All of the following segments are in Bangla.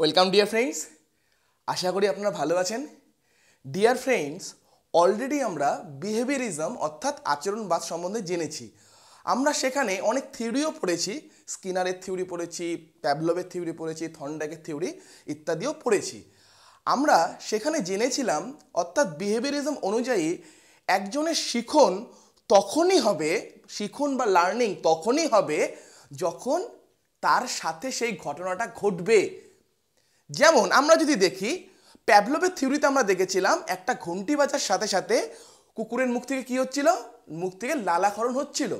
ওয়েলকাম ডিয়ার ফ্রেন্ডস আশা করি আপনারা ভালো আছেন ডিয়ার ফ্রেন্ডস অলরেডি আমরা বিহেভিয়ারিজম অর্থাৎ আচরণবাদ সম্বন্ধে জেনেছি আমরা সেখানে অনেক থিওরিও পড়েছি স্কিনারের থিওরি পড়েছি প্যাবলবের থিওরি পড়েছি থন্ডাকের থিওরি ইত্যাদিও পড়েছি আমরা সেখানে জেনেছিলাম অর্থাৎ বিহেভিয়ারিজম অনুযায়ী একজনের শিখন তখনই হবে শিখন বা লার্নিং তখনই হবে যখন তার সাথে সেই ঘটনাটা ঘটবে যেমন আমরা যদি দেখি প্যাবলোভের থিওরিতে আমরা দেখেছিলাম একটা ঘন্টি বাজার সাথে সাথে কুকুরের মুখ থেকে কী হচ্ছিল মুখ থেকে লালাক্ষরণ হচ্ছিল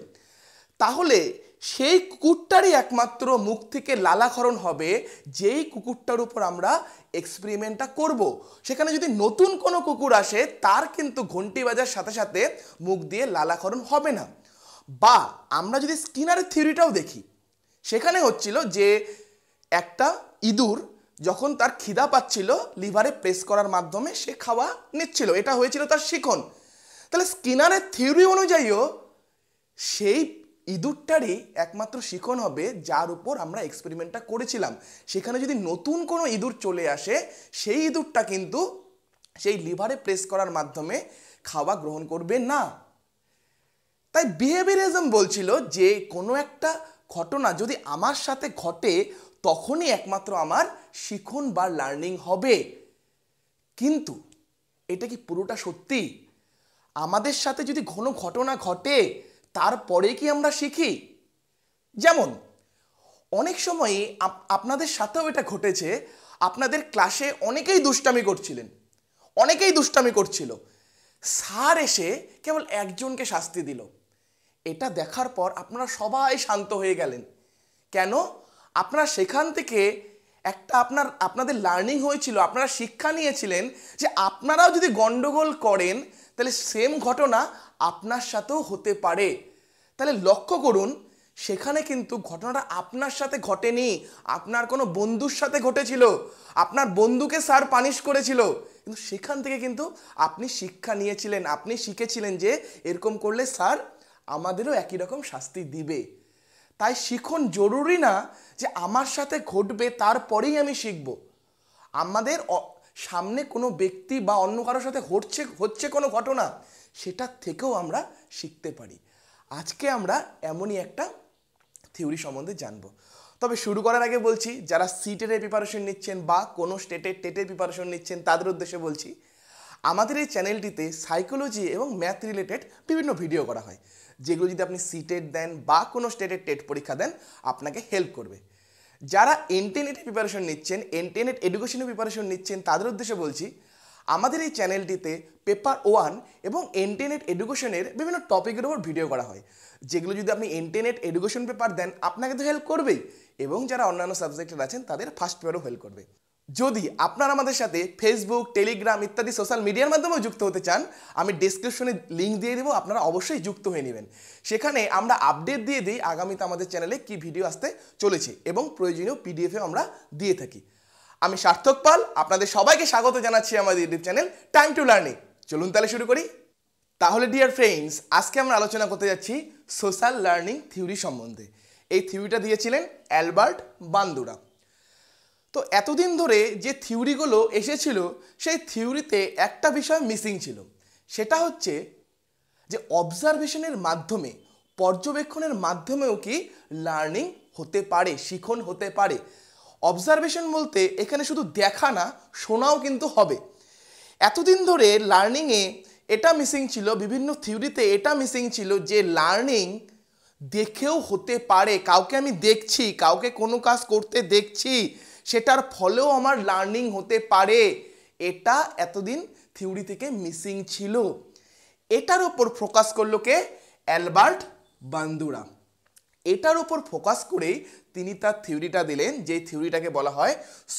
তাহলে সেই কুকুরটারই একমাত্র মুখ থেকে লালাক্ষরণ হবে যেই কুকুরটার উপর আমরা এক্সপেরিমেন্টটা করব। সেখানে যদি নতুন কোনো কুকুর আসে তার কিন্তু ঘন্টি বাজার সাথে সাথে মুখ দিয়ে লালাক্ষরণ হবে না বা আমরা যদি স্কিনারের থিওরিটাও দেখি সেখানে হচ্ছিল যে একটা ইঁদুর যখন তার খিদা পাচ্ছিল লিভারে প্রেস করার মাধ্যমে সে খাওয়া নিচ্ছিল এটা হয়েছিল তার শিখন তাহলে স্কিনারের থিওরি অনুযায়ীও সেই ইঁদুরটারই একমাত্র শিখন হবে যার উপর আমরা এক্সপেরিমেন্টটা করেছিলাম সেখানে যদি নতুন কোনো ইঁদুর চলে আসে সেই ইঁদুরটা কিন্তু সেই লিভারে প্রেস করার মাধ্যমে খাওয়া গ্রহণ করবে না তাই বিহেভিয়ারিজম বলছিল যে কোনো একটা ঘটনা যদি আমার সাথে ঘটে তখনই একমাত্র আমার শিখন বা লার্নিং হবে কিন্তু এটা কি পুরোটা সত্যি আমাদের সাথে যদি ঘন ঘটনা ঘটে তারপরে কি আমরা শিখি যেমন অনেক সময় আপনাদের সাথেও এটা ঘটেছে আপনাদের ক্লাসে অনেকেই দুষ্টামি করছিলেন অনেকেই দুষ্টামি করছিল স্যার এসে কেবল একজনকে শাস্তি দিল এটা দেখার পর আপনারা সবাই শান্ত হয়ে গেলেন কেন আপনারা সেখান থেকে একটা আপনার আপনাদের লার্নিং হয়েছিল আপনারা শিক্ষা নিয়েছিলেন যে আপনারাও যদি গণ্ডগোল করেন তাহলে সেম ঘটনা আপনার সাথেও হতে পারে তাহলে লক্ষ্য করুন সেখানে কিন্তু ঘটনাটা আপনার সাথে ঘটেনি আপনার কোনো বন্ধুর সাথে ঘটেছিল আপনার বন্ধুকে স্যার পানিশ করেছিল কিন্তু সেখান থেকে কিন্তু আপনি শিক্ষা নিয়েছিলেন আপনি শিখেছিলেন যে এরকম করলে স্যার আমাদেরও একই রকম শাস্তি দিবে তাই শিখন জরুরি না যে আমার সাথে ঘটবে তারপরেই আমি শিখব আমাদের সামনে কোনো ব্যক্তি বা অন্য কারোর সাথে ঘটছে হচ্ছে কোনো ঘটনা সেটার থেকেও আমরা শিখতে পারি আজকে আমরা এমনই একটা থিওরি সম্বন্ধে জানবো তবে শুরু করার আগে বলছি যারা সিটের প্রিপারেশন নিচ্ছেন বা কোনো স্টেটের টেটের প্রিপারেশন নিচ্ছেন তাদের উদ্দেশ্যে বলছি আমাদের এই চ্যানেলটিতে সাইকোলজি এবং ম্যাথ রিলেটেড বিভিন্ন ভিডিও করা হয় যেগুলো যদি আপনি সিটেট দেন বা কোনো স্টেটের টেট পরীক্ষা দেন আপনাকে হেল্প করবে যারা এনটেনেট প্রিপারেশন নিচ্ছেন এনটেনেট এডুকেশনের প্রিপারেশন নিচ্ছেন তাদের উদ্দেশ্যে বলছি আমাদের এই চ্যানেলটিতে পেপার ওয়ান এবং এন্টেনেট এডুকেশনের বিভিন্ন টপিকের উপর ভিডিও করা হয় যেগুলো যদি আপনি এন্টেনেট এডুকেশন পেপার দেন আপনাকে তো হেল্প করবেই এবং যারা অন্যান্য সাবজেক্টের আছেন তাদের ফার্স্ট পেপারও হেল্প করবে যদি আপনারা আমাদের সাথে ফেসবুক টেলিগ্রাম ইত্যাদি সোশ্যাল মিডিয়ার মাধ্যমেও যুক্ত হতে চান আমি ডিসক্রিপশনে লিঙ্ক দিয়ে দেবো আপনারা অবশ্যই যুক্ত হয়ে নেবেন সেখানে আমরা আপডেট দিয়ে দিই আগামীতে আমাদের চ্যানেলে কি ভিডিও আসতে চলেছে এবং প্রয়োজনীয় পিডিএফে আমরা দিয়ে থাকি আমি সার্থক পাল আপনাদের সবাইকে স্বাগত জানাচ্ছি আমাদের YouTube channel time to learning চলুন তাহলে শুরু করি তাহলে ডিয়ার ফ্রেন্ডস আজকে আমরা আলোচনা করতে যাচ্ছি সোশ্যাল লার্নিং থিওরি সম্বন্ধে এই থিওরিটা দিয়েছিলেন অ্যালবার্ট বান্দুরা তো এতদিন ধরে যে থিওরিগুলো এসেছিল সেই থিওরিতে একটা বিষয় মিসিং ছিল সেটা হচ্ছে যে অবজারভেশনের মাধ্যমে পর্যবেক্ষণের মাধ্যমেও কি লার্নিং হতে পারে শিখন হতে পারে অবজারভেশন বলতে এখানে শুধু দেখা না শোনাও কিন্তু হবে এতদিন ধরে লার্নিংয়ে এটা মিসিং ছিল বিভিন্ন থিওরিতে এটা মিসিং ছিল যে লার্নিং দেখেও হতে পারে কাউকে আমি দেখছি কাউকে কোনো কাজ করতে দেখছি সেটার ফলেও আমার লার্নিং হতে পারে এটা এতদিন থিওরি থেকে মিসিং ছিল এটার ওপর ফোকাস করলো কে অ্যালবার্ট বান্দুরা এটার ওপর ফোকাস করেই তিনি তার থিওরিটা দিলেন যে থিওরিটাকে বলা হয়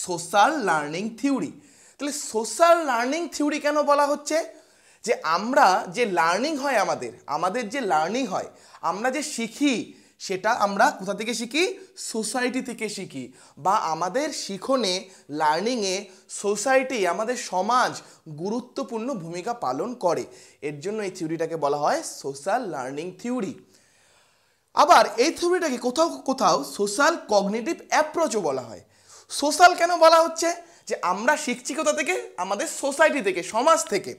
সোশ্যাল লার্নিং থিওরি তাহলে সোশ্যাল লার্নিং থিওরি কেন বলা হচ্ছে যে আমরা যে লার্নিং হয় আমাদের আমাদের যে লার্নিং হয় আমরা যে শিখি সেটা আমরা কোথা থেকে শিখি সোসাইটি থেকে শিখি বা আমাদের শিখনে লার্নিংয়ে সোসাইটি আমাদের সমাজ গুরুত্বপূর্ণ ভূমিকা পালন করে এর জন্য এই থিওরিটাকে বলা হয় সোশ্যাল লার্নিং থিওরি আবার এই থিওরিটাকে কোথাও কোথাও সোশ্যাল কগনেটিভ অ্যাপ্রোচও বলা হয় সোশ্যাল কেন বলা হচ্ছে যে আমরা শিখছি কোথা থেকে আমাদের সোসাইটি থেকে সমাজ থেকে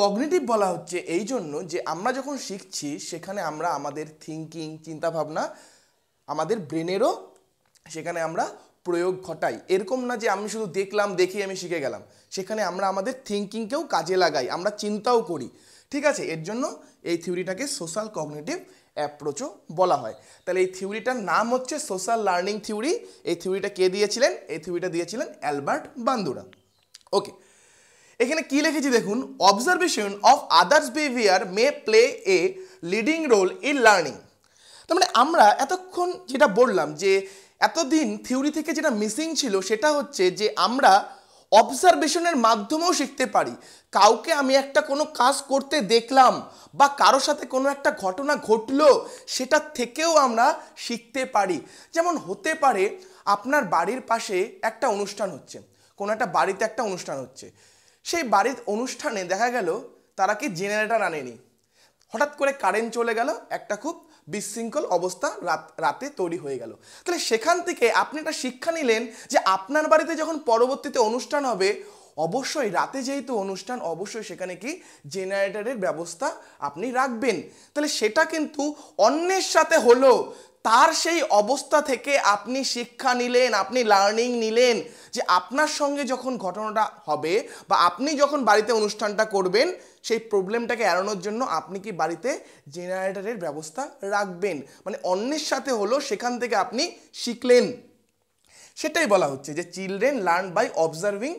কগনিটিভ বলা হচ্ছে এই জন্য যে আমরা যখন শিখছি সেখানে আমরা আমাদের থিঙ্কিং চিন্তাভাবনা আমাদের ব্রেনেরও সেখানে আমরা প্রয়োগ ঘটাই এরকম না যে আমি শুধু দেখলাম দেখেই আমি শিখে গেলাম সেখানে আমরা আমাদের থিঙ্কিংকেও কাজে লাগাই আমরা চিন্তাও করি ঠিক আছে এর জন্য এই থিওরিটাকে সোশ্যাল কগনেটিভ অ্যাপ্রোচও বলা হয় তাহলে এই থিওরিটার নাম হচ্ছে সোশ্যাল লার্নিং থিওরি এই থিওরিটা কে দিয়েছিলেন এই থিওরিটা দিয়েছিলেন অ্যালবার্ট বান্দুরা ওকে এখানে কি লিখেছি দেখুন observation of others behaviour may play a leading role in learning তার মানে আমরা এতক্ষণ যেটা বললাম যে এতদিন থিওরি থেকে যেটা মিসিং ছিল সেটা হচ্ছে যে আমরা অবজারভেশনের মাধ্যমেও শিখতে পারি কাউকে আমি একটা কোনো কাজ করতে দেখলাম বা কারোর সাথে কোনো একটা ঘটনা ঘটলো সেটা থেকেও আমরা শিখতে পারি যেমন হতে পারে আপনার বাড়ির পাশে একটা অনুষ্ঠান হচ্ছে কোনো একটা বাড়িতে একটা অনুষ্ঠান হচ্ছে সেই বাড়ির অনুষ্ঠানে দেখা গেল তারা কি জেনারেটার আনেনি হঠাৎ করে কারেন্ট চলে গেল একটা খুব বিশৃঙ্খল অবস্থা রাত রাতে তৈরি হয়ে গেল তাহলে সেখান থেকে আপনি একটা শিক্ষা নিলেন যে আপনার বাড়িতে যখন পরবর্তীতে অনুষ্ঠান হবে অবশ্যই রাতে যেহেতু অনুষ্ঠান অবশ্যই সেখানে কি জেনারেটারের ব্যবস্থা আপনি রাখবেন তাহলে সেটা কিন্তু অন্যের সাথে হলো তার সেই অবস্থা থেকে আপনি শিক্ষা নিলেন আপনি লার্নিং নিলেন যে আপনার সঙ্গে যখন ঘটনাটা হবে বা আপনি যখন বাড়িতে অনুষ্ঠানটা করবেন সেই প্রবলেমটাকে এড়ানোর জন্য আপনি কি বাড়িতে জেনারেটারের ব্যবস্থা রাখবেন মানে অন্যের সাথে হলো সেখান থেকে আপনি শিখলেন সেটাই বলা হচ্ছে যে children learn by observing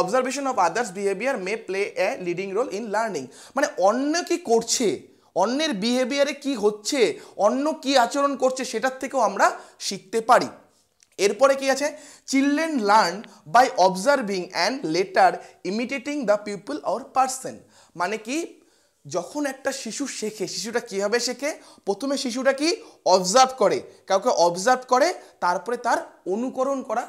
observation of others behaviour may play a leading role in learning মানে অন্য কি করছে অন্যের বিহেভিয়ারে কি হচ্ছে অন্য কি আচরণ করছে সেটার থেকেও আমরা শিখতে পারি এরপরে কি আছে children learn by observing and later imitating the people or person মানে কি যখন একটা শিশু শেখে শিশুটা কীভাবে শেখে প্রথমে শিশুটা কি অবজার্ভ করে কাউকে অবজার্ভ করে তারপরে তার অনুকরণ করা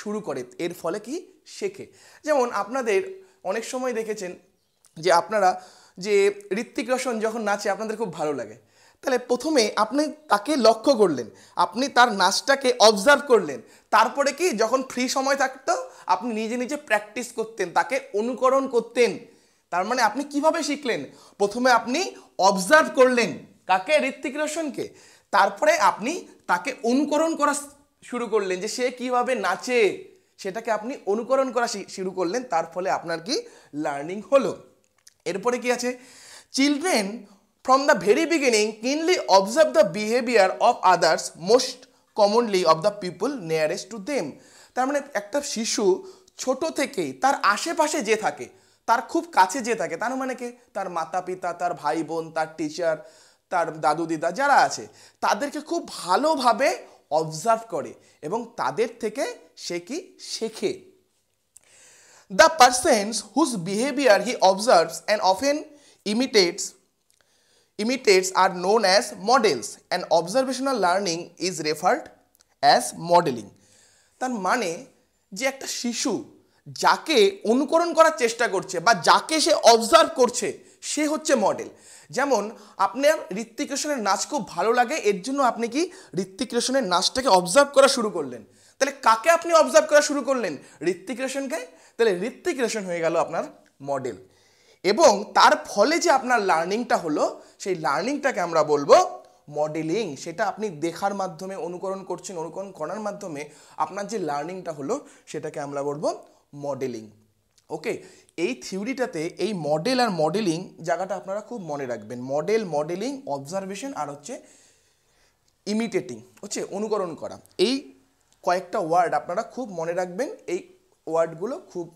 শুরু করে এর ফলে কি শেখে যেমন আপনাদের অনেক সময় দেখেছেন যে আপনারা যে ঋত্বিক রোশন যখন নাচে আপনাদের খুব ভালো লাগে তাহলে প্রথমে আপনি তাকে লক্ষ্য করলেন আপনি তার নাচটাকে অবজার্ভ করলেন তারপরে কি যখন ফ্রি সময় থাকতো আপনি নিজে নিজে প্র্যাকটিস করতেন তাকে অনুকরণ করতেন তার মানে আপনি কিভাবে শিখলেন প্রথমে আপনি অবজার্ভ করলেন কাকে ঋত্বিক রোশনকে তারপরে আপনি তাকে অনুকরণ করা শুরু করলেন যে সে কিভাবে নাচে সেটাকে আপনি অনুকরণ করা শুরু করলেন তার ফলে আপনার কি লার্নিং হলো এরপরে কি আছে children from the very beginning keenly observe the behaviour of others most commonly of the people nearest to them তার মানে একটা শিশু ছোট থেকেই তার আশেপাশে যে থাকে তার খুব কাছে যে থাকে তার মানে কি তার মাতা পিতা তার ভাই বোন তার টিচার তার দাদু দিদা যারা আছে তাদেরকে খুব ভালোভাবে অবজার্ভ করে এবং তাদের থেকে সে কি শেখে The persons whose behavior he observes and often imitates imitates are known as models and observational learning is referred as modeling তার মানে যে একটা শিশু যাকে অনুকরণ করার চেষ্টা করছে বা যাকে সে অবজার্ভ করছে সে হচ্ছে মডেল যেমন আপনার ঋত্বিক রোশনের নাচ খুব ভালো লাগে এর জন্য আপনি কি ঋত্বিক রোশনের নাচটাকে অবজার্ভ করা শুরু করলেন তাহলে কাকে আপনি অবজার্ভ করা শুরু করলেন ঋত্বিক রোশনকে তাহলে ঋত্বিক রেশন হয়ে গেল আপনার মডেল এবং তার ফলে যে আপনার লার্নিংটা হলো সেই লার্নিংটাকে আমরা বলবো মডেলিং সেটা আপনি দেখার মাধ্যমে অনুকরণ করছেন অনুকরণ করার মাধ্যমে আপনার যে লার্নিংটা হলো সেটাকে আমরা বলবো মডেলিং ওকে এই থিওরিটাতে এই মডেল আর মডেলিং জায়গাটা আপনারা খুব মনে রাখবেন মডেল মডেলিং অবজারভেশন আর হচ্ছে ইমিটেটিং হচ্ছে অনুকরণ করা এই কয়েকটা ওয়ার্ড আপনারা খুব মনে রাখবেন এই ওয়ার্ডগুলো খুব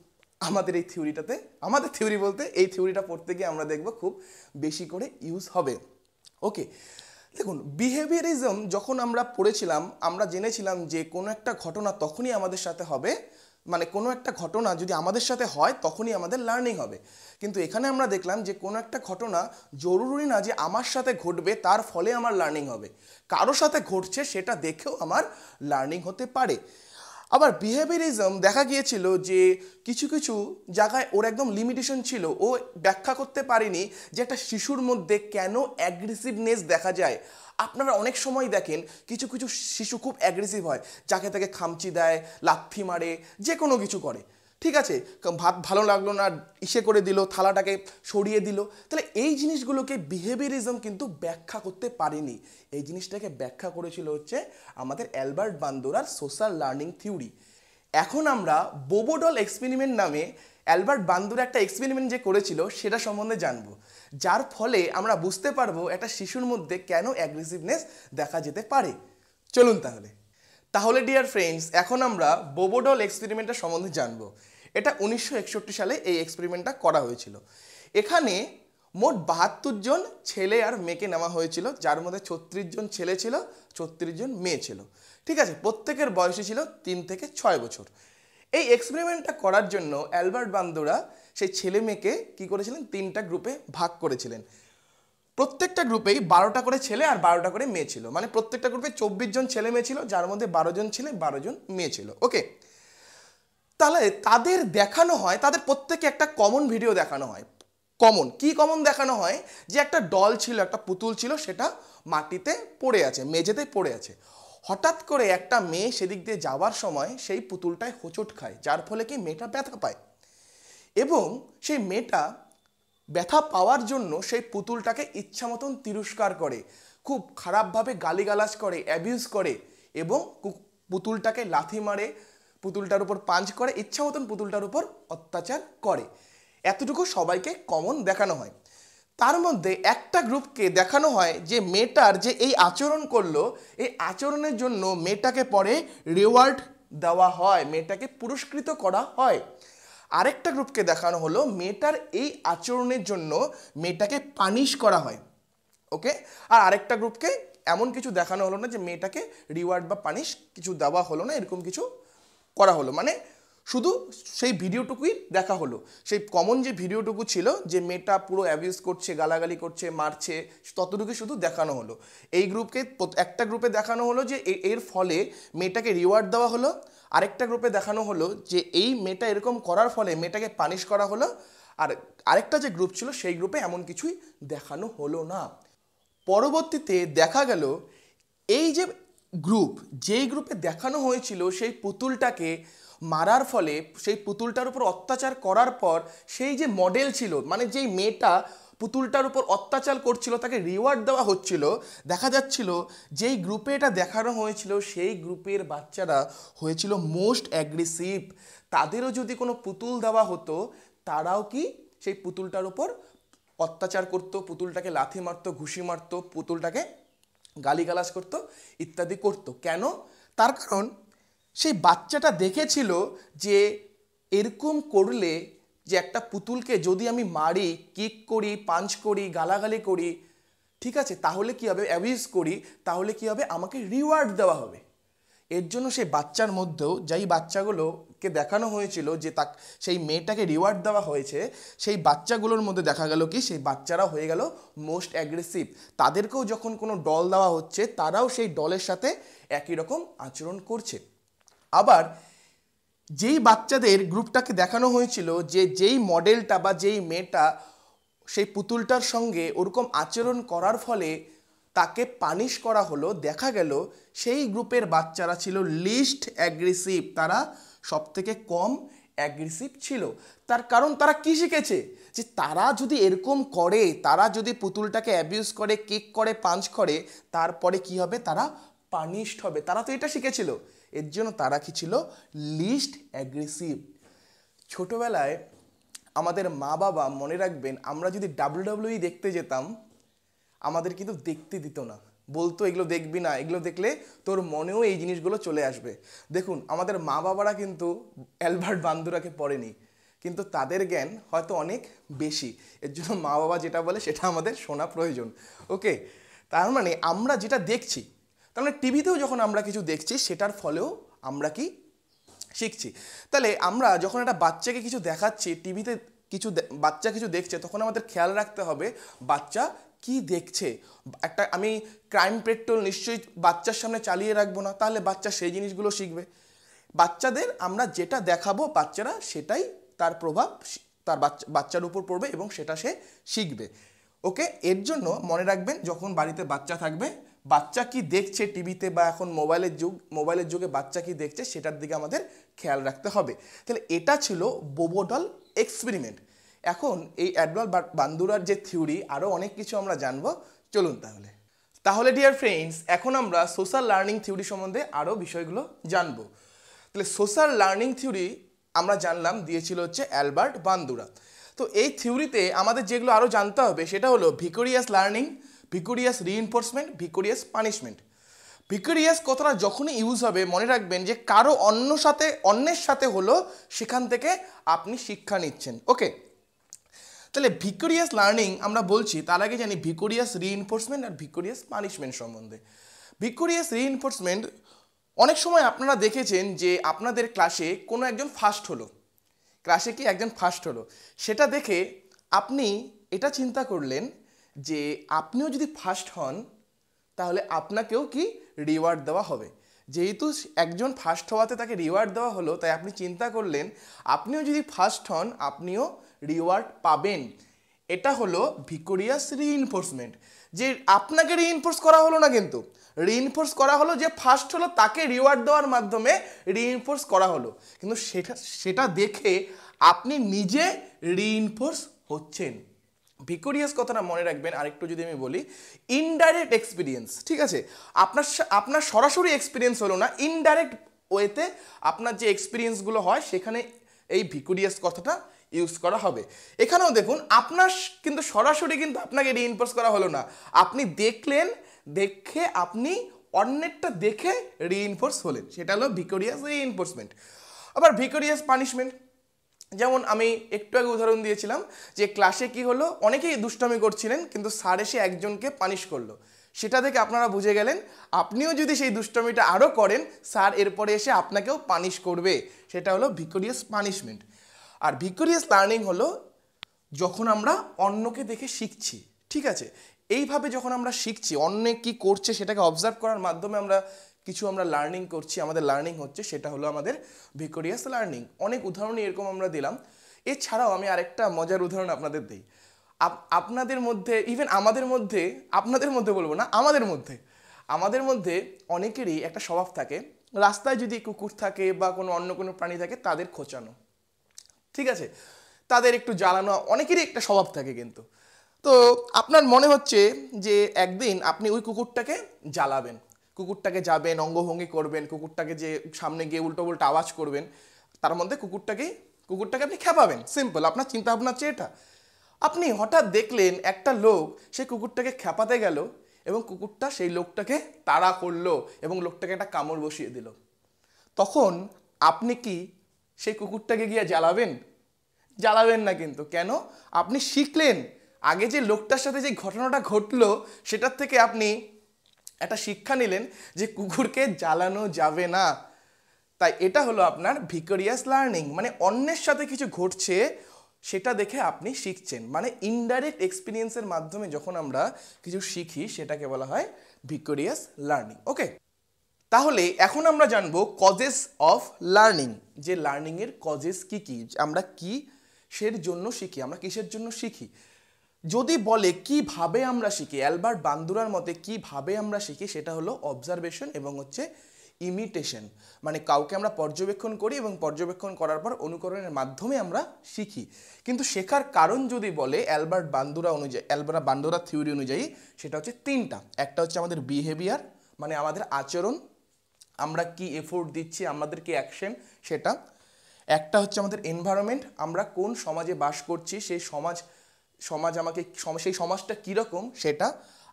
আমাদের এই থিওরিটাতে আমাদের থিওরি বলতে এই থিওরিটা পড়তে গিয়ে আমরা দেখব খুব বেশি করে ইউজ হবে ওকে দেখুন বিহেভিয়ারিজম যখন আমরা পড়েছিলাম আমরা জেনেছিলাম যে কোনো একটা ঘটনা তখনই আমাদের সাথে হবে মানে কোনো একটা ঘটনা যদি আমাদের সাথে হয় তখনই আমাদের লার্নিং হবে কিন্তু এখানে আমরা দেখলাম যে কোনো একটা ঘটনা জরুরি না যে আমার সাথে ঘটবে তার ফলে আমার লার্নিং হবে কারো সাথে ঘটছে সেটা দেখেও আমার লার্নিং হতে পারে আবার বিহেভিয়ারিজম দেখা গিয়েছিল যে কিছু কিছু জায়গায় ওর একদম লিমিটেশন ছিল ও ব্যাখ্যা করতে পারেনি যে একটা শিশুর মধ্যে কেন অ্যাগ্রেসিভনেস দেখা যায় আপনারা অনেক সময় দেখেন কিছু কিছু শিশু খুব অ্যাগ্রেসিভ হয় যাকে তাকে খামচি দেয় লাথি মারে যে কোনো কিছু করে ঠিক আছে ভাত ভালো লাগলো না ইসে করে দিল থালাটাকে সরিয়ে দিল তাহলে এই জিনিসগুলোকে বিহেভিয়ারিজম কিন্তু ব্যাখ্যা করতে পারেনি এই জিনিসটাকে ব্যাখ্যা করেছিল হচ্ছে আমাদের অ্যালবার্ট বান্দোরার সোশ্যাল লার্নিং থিওরি এখন আমরা বোবোডল এক্সপেরিমেন্ট নামে অ্যালবার্ট বান্দোরা একটা এক্সপেরিমেন্ট যে করেছিল সেটা সম্বন্ধে জানবো যার ফলে আমরা বুঝতে পারবো একটা শিশুর মধ্যে কেন অ্যাগ্রেসিভনেস দেখা যেতে পারে চলুন তাহলে তাহলে ডিয়ার ফ্রেন্ডস এখন আমরা বোবোডল এক্সপেরিমেন্টটা সম্বন্ধে জানব এটা উনিশশো সালে এই এক্সপেরিমেন্টটা করা হয়েছিল এখানে মোট বাহাত্তর জন ছেলে আর মেয়েকে নেওয়া হয়েছিল যার মধ্যে ছত্রিশ জন ছেলে ছিল ছত্রিশ জন মেয়ে ছিল ঠিক আছে প্রত্যেকের বয়সে ছিল তিন থেকে ছয় বছর এই এক্সপেরিমেন্টটা করার জন্য অ্যালবার্ট বান্দোরা সেই ছেলে মেয়েকে কী করেছিলেন তিনটা গ্রুপে ভাগ করেছিলেন প্রত্যেকটা গ্রুপেই বারোটা করে ছেলে আর বারোটা করে মেয়ে ছিল মানে প্রত্যেকটা গ্রুপে চব্বিশ জন ছেলে মেয়ে ছিল যার মধ্যে বারো জন ছেলে বারো জন মেয়ে ছিল ওকে তাহলে তাদের দেখানো হয় তাদের প্রত্যেকে একটা কমন ভিডিও দেখানো হয় কমন কি কমন দেখানো হয় যে একটা ডল ছিল একটা পুতুল ছিল সেটা মাটিতে পড়ে আছে মেঝেতে পড়ে আছে হঠাৎ করে একটা মেয়ে সেদিক দিয়ে যাওয়ার সময় সেই পুতুলটায় হোঁচট খায় যার ফলে কি মেয়েটা ব্যথা পায় এবং সেই মেয়েটা ব্যথা পাওয়ার জন্য সেই পুতুলটাকে ইচ্ছা মতন তিরস্কার করে খুব খারাপভাবে গালিগালাজ করে অ্যাবিউজ করে এবং পুতুলটাকে লাথি মারে পুতুলটার উপর পাঞ্চ করে ইচ্ছা মতন পুতুলটার উপর অত্যাচার করে এতটুকু সবাইকে কমন দেখানো হয় তার মধ্যে একটা গ্রুপকে দেখানো হয় যে মেয়েটার যে এই আচরণ করলো এই আচরণের জন্য মেয়েটাকে পরে রিওয়ার্ড দেওয়া হয় মেয়েটাকে পুরস্কৃত করা হয় আরেকটা গ্রুপকে দেখানো হলো মেয়েটার এই আচরণের জন্য মেয়েটাকে পানিশ করা হয় ওকে আর আরেকটা গ্রুপকে এমন কিছু দেখানো হলো না যে মেয়েটাকে রিওয়ার্ড বা পানিশ কিছু দেওয়া হলো না এরকম কিছু করা হলো মানে শুধু সেই ভিডিওটুকুই দেখা হলো সেই কমন যে ভিডিওটুকু ছিল যে মেয়েটা পুরো অ্যাবিউজ করছে গালাগালি করছে মারছে ততটুকুই শুধু দেখানো হলো এই গ্রুপকে একটা গ্রুপে দেখানো হলো যে এর ফলে মেয়েটাকে রিওয়ার্ড দেওয়া হলো আরেকটা গ্রুপে দেখানো হলো যে এই মেয়েটা এরকম করার ফলে মেয়েটাকে পানিশ করা হলো আর আরেকটা যে গ্রুপ ছিল সেই গ্রুপে এমন কিছুই দেখানো হলো না পরবর্তীতে দেখা গেল এই যে গ্রুপ যেই গ্রুপে দেখানো হয়েছিল সেই পুতুলটাকে মারার ফলে সেই পুতুলটার উপর অত্যাচার করার পর সেই যে মডেল ছিল মানে যেই মেয়েটা পুতুলটার উপর অত্যাচার করছিল তাকে রিওয়ার্ড দেওয়া হচ্ছিল দেখা যাচ্ছিল যেই গ্রুপে এটা দেখানো হয়েছিল সেই গ্রুপের বাচ্চারা হয়েছিল মোস্ট অ্যাগ্রেসিভ তাদেরও যদি কোনো পুতুল দেওয়া হতো তারাও কি সেই পুতুলটার উপর অত্যাচার করতো পুতুলটাকে লাথি মারতো ঘুষি মারতো পুতুলটাকে গালিগালাজ করতো ইত্যাদি করতো কেন তার কারণ সেই বাচ্চাটা দেখেছিল যে এরকম করলে যে একটা পুতুলকে যদি আমি মারি কিক করি পাঞ্চ করি গালাগালি করি ঠিক আছে তাহলে কি হবে অ্যাবিউজ করি তাহলে কী হবে আমাকে রিওয়ার্ড দেওয়া হবে এর জন্য সেই বাচ্চার মধ্যেও যেই বাচ্চাগুলোকে দেখানো হয়েছিল যে তা সেই মেয়েটাকে রিওয়ার্ড দেওয়া হয়েছে সেই বাচ্চাগুলোর মধ্যে দেখা গেল কি সেই বাচ্চারা হয়ে গেল মোস্ট অ্যাগ্রেসিভ তাদেরকেও যখন কোনো ডল দেওয়া হচ্ছে তারাও সেই ডলের সাথে একই রকম আচরণ করছে আবার যেই বাচ্চাদের গ্রুপটাকে দেখানো হয়েছিল যে যেই মডেলটা বা যেই মেয়েটা সেই পুতুলটার সঙ্গে ওরকম আচরণ করার ফলে তাকে পানিশ করা হলো দেখা গেল সেই গ্রুপের বাচ্চারা ছিল লিস্ট অ্যাগ্রেসিভ তারা সব থেকে কম অ্যাগ্রেসিভ ছিল তার কারণ তারা কি শিখেছে যে তারা যদি এরকম করে তারা যদি পুতুলটাকে অ্যাবিউজ করে কেক করে পাঞ্চ করে তারপরে কি হবে তারা পানিশড হবে তারা তো এটা শিখেছিল এর জন্য তারা কি ছিল লিস্ট অ্যাগ্রেসিভ ছোটোবেলায় আমাদের মা বাবা মনে রাখবেন আমরা যদি ডাব্লিউডাব্লিউই দেখতে যেতাম আমাদের কিন্তু দেখতে দিত না বলতো এগুলো দেখবি না এগুলো দেখলে তোর মনেও এই জিনিসগুলো চলে আসবে দেখুন আমাদের মা বাবারা কিন্তু অ্যালবার্ট বান্দুরাকে পড়েনি কিন্তু তাদের জ্ঞান হয়তো অনেক বেশি এর জন্য মা বাবা যেটা বলে সেটা আমাদের শোনা প্রয়োজন ওকে তার মানে আমরা যেটা দেখছি তার মানে টিভিতেও যখন আমরা কিছু দেখছি সেটার ফলেও আমরা কি শিখছি তাহলে আমরা যখন একটা বাচ্চাকে কিছু দেখাচ্ছি টিভিতে কিছু বাচ্চা কিছু দেখছে তখন আমাদের খেয়াল রাখতে হবে বাচ্চা কি দেখছে একটা আমি ক্রাইম পেট্রোল নিশ্চয়ই বাচ্চার সামনে চালিয়ে রাখবো না তাহলে বাচ্চা সেই জিনিসগুলো শিখবে বাচ্চাদের আমরা যেটা দেখাবো বাচ্চারা সেটাই তার প্রভাব তার বাচ্চা বাচ্চার উপর পড়বে এবং সেটা সে শিখবে ওকে এর জন্য মনে রাখবেন যখন বাড়িতে বাচ্চা থাকবে বাচ্চা কি দেখছে টিভিতে বা এখন মোবাইলের যুগ মোবাইলের যুগে বাচ্চা কি দেখছে সেটার দিকে আমাদের খেয়াল রাখতে হবে তাহলে এটা ছিল বোবোডল এক্সপেরিমেন্ট এখন এই অ্যাডওয়াল বান্দুরার যে থিওরি আরও অনেক কিছু আমরা জানবো চলুন তাহলে তাহলে ডিয়ার ফ্রেন্ডস এখন আমরা সোশ্যাল লার্নিং থিওরি সম্বন্ধে আরও বিষয়গুলো জানবো তাহলে সোশ্যাল লার্নিং থিওরি আমরা জানলাম দিয়েছিল হচ্ছে অ্যালবার্ট বান্দুরা তো এই থিওরিতে আমাদের যেগুলো আরও জানতে হবে সেটা হলো vicarious learning vicarious reinforcement vicarious punishment vicarious কথাটা যখনই ইউজ হবে মনে রাখবেন যে কারো অন্য সাথে অন্যের সাথে হলো সেখান থেকে আপনি শিক্ষা নিচ্ছেন ওকে তাহলে ভিকোরিয়াস লার্নিং আমরা বলছি তার আগে জানি ভিকোরিয়াস রিইনফোর্সমেন্ট আর ভিকোরিয়াস পানিশমেন্ট সম্বন্ধে ভিকোরিয়াস রিইনফোর্সমেন্ট অনেক সময় আপনারা দেখেছেন যে আপনাদের ক্লাসে কোনো একজন ফার্স্ট হলো ক্লাসে কি একজন ফার্স্ট হলো সেটা দেখে আপনি এটা চিন্তা করলেন যে আপনিও যদি ফার্স্ট হন তাহলে আপনাকেও কি রিওয়ার্ড দেওয়া হবে যেহেতু একজন ফার্স্ট হওয়াতে তাকে রিওয়ার্ড দেওয়া হলো তাই আপনি চিন্তা করলেন আপনিও যদি ফার্স্ট হন আপনিও রিওয়ার্ড পাবেন এটা হলো ভিকোরিয়াস রিইনফোর্সমেন্ট যে আপনাকে রিইনফোর্স করা হলো না কিন্তু রিইনফোর্স করা হলো যে ফার্স্ট হলো তাকে রিওয়ার্ড দেওয়ার মাধ্যমে রিইনফোর্স করা হলো কিন্তু সেটা সেটা দেখে আপনি নিজে রিইনফোর্স হচ্ছেন ভিকোরিয়াস কথাটা মনে রাখবেন আরেকটু যদি আমি বলি ইনডাইরেক্ট এক্সপিরিয়েন্স ঠিক আছে আপনার আপনার সরাসরি এক্সপিরিয়েন্স হলো না ইনডাইরেক্ট ওয়েতে আপনার যে এক্সপিরিয়েন্সগুলো হয় সেখানে এই ভিকোরিয়াস কথাটা ইউজ করা হবে এখানেও দেখুন আপনার কিন্তু সরাসরি কিন্তু আপনাকে রিইনফোর্স করা হলো না আপনি দেখলেন দেখে আপনি অন্যেরটা দেখে রিইনফোর্স হলেন সেটা হলো ভিকোরিয়াস রিইনফোর্সমেন্ট আবার ভিকোরিয়াস পানিশমেন্ট যেমন আমি একটু আগে উদাহরণ দিয়েছিলাম যে ক্লাসে কি হলো অনেকেই দুষ্টমি করছিলেন কিন্তু স্যার এসে একজনকে পানিশ করলো সেটা থেকে আপনারা বুঝে গেলেন আপনিও যদি সেই দুষ্টমিটা আরও করেন স্যার এরপরে এসে আপনাকেও পানিশ করবে সেটা হলো ভিকোরিয়াস পানিশমেন্ট আর ভিকোরিয়াস লার্নিং হলো যখন আমরা অন্যকে দেখে শিখছি ঠিক আছে এইভাবে যখন আমরা শিখছি অন্য কি করছে সেটাকে অবজার্ভ করার মাধ্যমে আমরা কিছু আমরা লার্নিং করছি আমাদের লার্নিং হচ্ছে সেটা হলো আমাদের ভিকোরিয়াস লার্নিং অনেক উদাহরণই এরকম আমরা দিলাম এছাড়াও আমি আরেকটা মজার উদাহরণ আপনাদের দিই আপনাদের মধ্যে ইভেন আমাদের মধ্যে আপনাদের মধ্যে বলবো না আমাদের মধ্যে আমাদের মধ্যে অনেকেরই একটা স্বভাব থাকে রাস্তায় যদি কুকুর থাকে বা কোনো অন্য কোনো প্রাণী থাকে তাদের খোঁচানো ঠিক আছে তাদের একটু জ্বালানো অনেকেরই একটা স্বভাব থাকে কিন্তু তো আপনার মনে হচ্ছে যে একদিন আপনি ওই কুকুরটাকে জ্বালাবেন কুকুরটাকে যাবেন অঙ্গভঙ্গি করবেন কুকুরটাকে যে সামনে গিয়ে উল্টো উল্টো আওয়াজ করবেন তার মধ্যে কুকুরটাকেই কুকুরটাকে আপনি খেপাবেন সিম্পল আপনার চিন্তাভাবনা হচ্ছে এটা আপনি হঠাৎ দেখলেন একটা লোক সেই কুকুরটাকে খেপাতে গেল এবং কুকুরটা সেই লোকটাকে তাড়া করলো এবং লোকটাকে একটা কামড় বসিয়ে দিল তখন আপনি কি সেই কুকুরটাকে গিয়ে জ্বালাবেন জ্বালাবেন না কিন্তু কেন আপনি শিখলেন আগে যে লোকটার সাথে যে ঘটনাটা ঘটলো সেটার থেকে আপনি একটা শিক্ষা নিলেন যে কুকুরকে জ্বালানো যাবে না তাই এটা হলো আপনার ভিকোরিয়াস লার্নিং মানে অন্যের সাথে কিছু ঘটছে সেটা দেখে আপনি শিখছেন মানে ইনডাইরেক্ট এক্সপিরিয়েন্সের মাধ্যমে যখন আমরা কিছু শিখি সেটাকে বলা হয় ভিকোরিয়াস লার্নিং ওকে তাহলে এখন আমরা জানবো কজেস অফ লার্নিং যে লার্নিংয়ের কজেস কি কি আমরা কি সের জন্য শিখি আমরা কিসের জন্য শিখি যদি বলে কিভাবে আমরা শিখি অ্যালবার্ট বান্দুরার মতে কিভাবে আমরা শিখি সেটা হলো অবজারভেশন এবং হচ্ছে ইমিটেশন মানে কাউকে আমরা পর্যবেক্ষণ করি এবং পর্যবেক্ষণ করার পর অনুকরণের মাধ্যমে আমরা শিখি কিন্তু শেখার কারণ যদি বলে অ্যালবার্ট বান্দুরা অনুযায়ী অ্যালবার্ট বান্দুরা থিওরি অনুযায়ী সেটা হচ্ছে তিনটা একটা হচ্ছে আমাদের বিহেভিয়ার মানে আমাদের আচরণ আমরা কি এফোর্ট দিচ্ছি আমাদের কি অ্যাকশন সেটা একটা হচ্ছে আমাদের এনভায়রনমেন্ট আমরা কোন সমাজে বাস করছি সেই সমাজ সমাজ আমাকে সেই সমাজটা কীরকম সেটা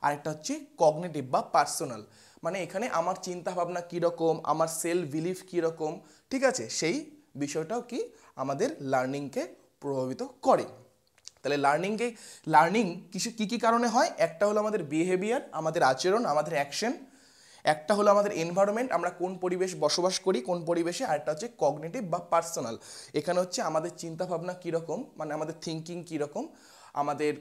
আরেকটা হচ্ছে কগনেটিভ বা পার্সোনাল মানে এখানে আমার চিন্তাভাবনা কীরকম আমার সেলফ বিলিফ কীরকম ঠিক আছে সেই বিষয়টাও কি আমাদের লার্নিংকে প্রভাবিত করে তাহলে লার্নিংকে লার্নিং কিছু কী কী কারণে হয় একটা হলো আমাদের বিহেভিয়ার আমাদের আচরণ আমাদের অ্যাকশন একটা হলো আমাদের এনভায়রনমেন্ট আমরা কোন পরিবেশ বসবাস করি কোন পরিবেশে আরেকটা হচ্ছে কগনেটিভ বা পার্সোনাল এখানে হচ্ছে আমাদের চিন্তাভাবনা কীরকম মানে আমাদের থিঙ্কিং কীরকম আমাদের